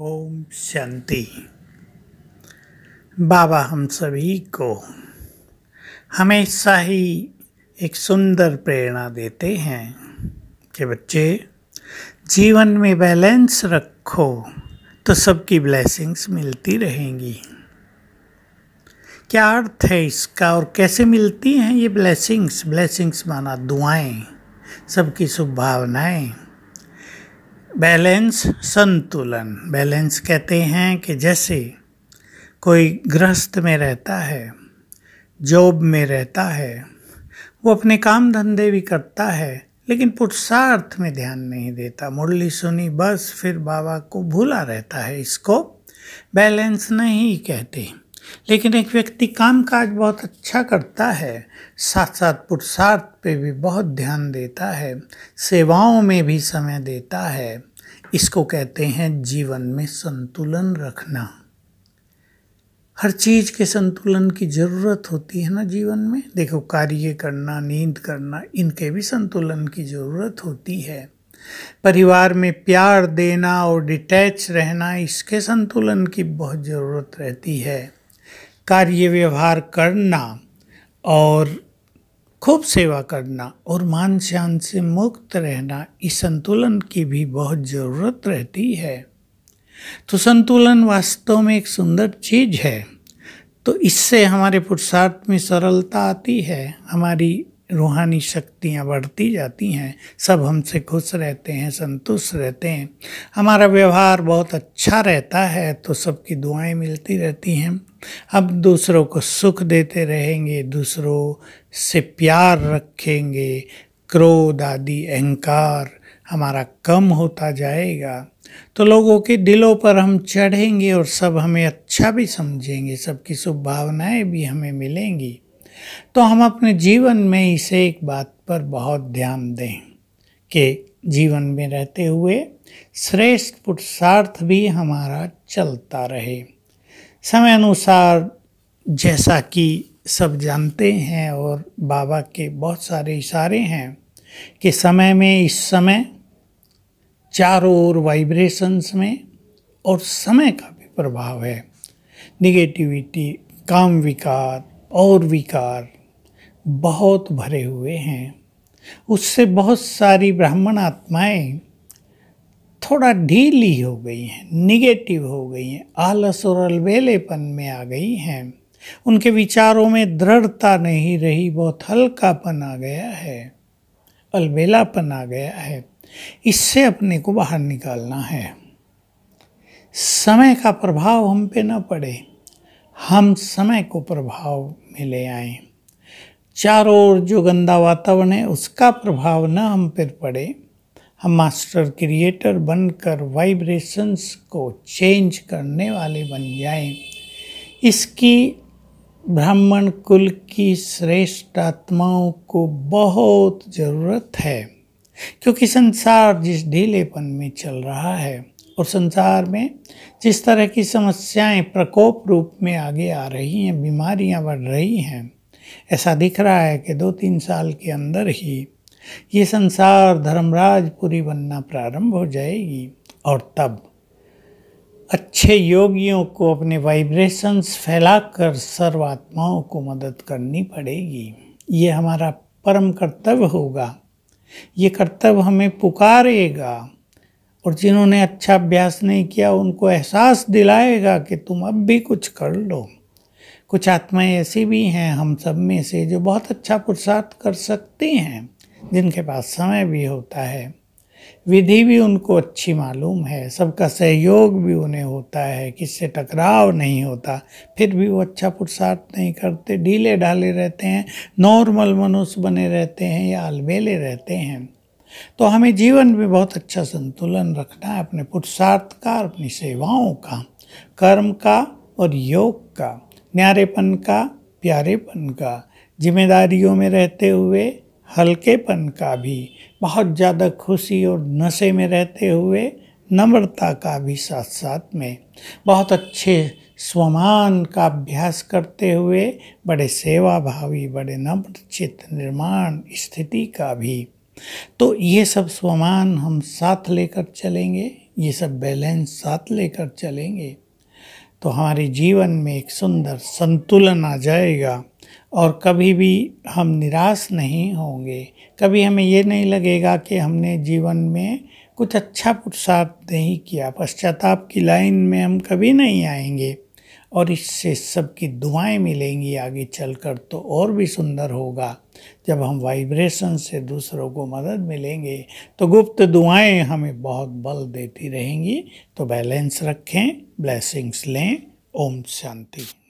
ओम शांति बाबा हम सभी को हमेशा ही एक सुंदर प्रेरणा देते हैं कि बच्चे जीवन में बैलेंस रखो तो सबकी ब्लेसिंग्स मिलती रहेंगी क्या अर्थ है इसका और कैसे मिलती हैं ये ब्लेसिंग्स ब्लेसिंग्स माना दुआएं सबकी भावनाएँ बैलेंस संतुलन बैलेंस कहते हैं कि जैसे कोई गृहस्थ में रहता है जॉब में रहता है वो अपने काम धंधे भी करता है लेकिन पुरुषार्थ में ध्यान नहीं देता मुरली सुनी बस फिर बाबा को भूला रहता है इसको बैलेंस नहीं कहते लेकिन एक व्यक्ति काम काज बहुत अच्छा करता है साथ साथ पुरुषार्थ पे भी बहुत ध्यान देता है सेवाओं में भी समय देता है इसको कहते हैं जीवन में संतुलन रखना हर चीज़ के संतुलन की ज़रूरत होती है ना जीवन में देखो कार्य करना नींद करना इनके भी संतुलन की ज़रूरत होती है परिवार में प्यार देना और डिटैच रहना इसके संतुलन की बहुत ज़रूरत रहती है कार्य व्यवहार करना और खूब सेवा करना और मान शान से मुक्त रहना इस संतुलन की भी बहुत ज़रूरत रहती है तो संतुलन वास्तव में एक सुंदर चीज़ है तो इससे हमारे पुरुषार्थ में सरलता आती है हमारी रूहानी शक्तियाँ बढ़ती जाती हैं सब हमसे खुश रहते हैं संतुष्ट रहते हैं हमारा व्यवहार बहुत अच्छा रहता है तो सबकी दुआएं मिलती रहती हैं अब दूसरों को सुख देते रहेंगे दूसरों से प्यार रखेंगे क्रोध आदि अहंकार हमारा कम होता जाएगा तो लोगों के दिलों पर हम चढ़ेंगे और सब हमें अच्छा भी समझेंगे सबकी शुभ भावनाएँ भी हमें मिलेंगी तो हम अपने जीवन में इसे एक बात पर बहुत ध्यान दें कि जीवन में रहते हुए श्रेष्ठ पुरुषार्थ भी हमारा चलता रहे समय अनुसार जैसा कि सब जानते हैं और बाबा के बहुत सारे इशारे हैं कि समय में इस समय चारों ओर वाइब्रेशंस में और समय का भी प्रभाव है निगेटिविटी काम विकार और विकार बहुत भरे हुए हैं उससे बहुत सारी ब्राह्मण आत्माएं थोड़ा ढीली हो गई हैं निगेटिव हो गई हैं आलस और अलबेलेपन में आ गई हैं उनके विचारों में दृढ़ता नहीं रही बहुत हल्कापन आ गया है अलबेलापन आ गया है इससे अपने को बाहर निकालना है समय का प्रभाव हम पे न पड़े हम समय को प्रभाव में ले आए चारों ओर जो गंदा वातावरण है उसका प्रभाव न हम पर पड़े हम मास्टर क्रिएटर बनकर वाइब्रेशंस को चेंज करने वाले बन जाएं इसकी ब्राह्मण कुल की श्रेष्ठ आत्माओं को बहुत ज़रूरत है क्योंकि संसार जिस ढीलेपन में चल रहा है और संसार में जिस तरह की समस्याएं प्रकोप रूप में आगे आ रही हैं बीमारियां बढ़ रही हैं ऐसा दिख रहा है कि दो तीन साल के अंदर ही ये संसार धर्मराज पूरी बनना प्रारंभ हो जाएगी और तब अच्छे योगियों को अपने वाइब्रेशंस फैलाकर सर्वात्माओं को मदद करनी पड़ेगी ये हमारा परम कर्तव्य होगा ये कर्तव्य हमें पुकारेगा और जिन्होंने अच्छा अभ्यास नहीं किया उनको एहसास दिलाएगा कि तुम अब भी कुछ कर लो कुछ आत्माएं ऐसी भी हैं हम सब में से जो बहुत अच्छा पुरुषार्थ कर सकती हैं जिनके पास समय भी होता है विधि भी उनको अच्छी मालूम है सबका सहयोग भी उन्हें होता है किससे टकराव नहीं होता फिर भी वो अच्छा पुरुषार्थ नहीं करते ढीले ढाले रहते हैं नॉर्मल मनुष्य बने रहते हैं या अलबेले रहते हैं तो हमें जीवन में बहुत अच्छा संतुलन रखना है अपने पुरुषार्थ का अपनी सेवाओं का कर्म का और योग का न्यारेपन का प्यारेपन का जिम्मेदारियों में रहते हुए हल्केपन का भी बहुत ज़्यादा खुशी और नशे में रहते हुए नम्रता का भी साथ साथ में बहुत अच्छे स्वमान का अभ्यास करते हुए बड़े सेवाभावी बड़े नम्र चित्त निर्माण स्थिति का भी तो ये सब स्वमान हम साथ लेकर चलेंगे ये सब बैलेंस साथ लेकर चलेंगे तो हमारे जीवन में एक सुंदर संतुलन आ जाएगा और कभी भी हम निराश नहीं होंगे कभी हमें ये नहीं लगेगा कि हमने जीवन में कुछ अच्छा पुरुषार्थ नहीं किया पश्चाताप की लाइन में हम कभी नहीं आएंगे और इससे सबकी दुआएं मिलेंगी आगे चलकर तो और भी सुंदर होगा जब हम वाइब्रेशन से दूसरों को मदद मिलेंगे तो गुप्त दुआएं हमें बहुत बल देती रहेंगी तो बैलेंस रखें ब्लेसिंग्स लें ओम शांति